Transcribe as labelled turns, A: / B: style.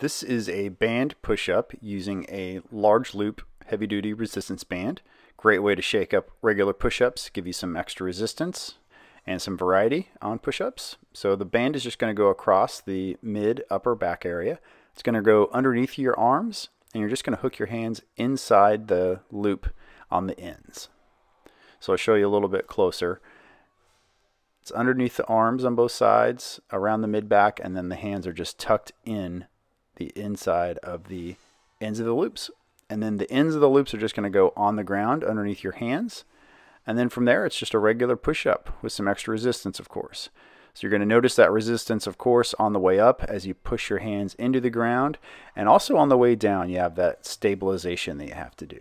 A: This is a band push-up using a large loop heavy-duty resistance band. Great way to shake up regular push-ups, give you some extra resistance and some variety on push-ups. So the band is just going to go across the mid upper back area. It's going to go underneath your arms and you're just going to hook your hands inside the loop on the ends. So I'll show you a little bit closer. It's underneath the arms on both sides, around the mid back, and then the hands are just tucked in the inside of the ends of the loops. And then the ends of the loops are just going to go on the ground underneath your hands. And then from there, it's just a regular push up with some extra resistance, of course. So you're going to notice that resistance, of course, on the way up as you push your hands into the ground. And also on the way down, you have that stabilization that you have to do.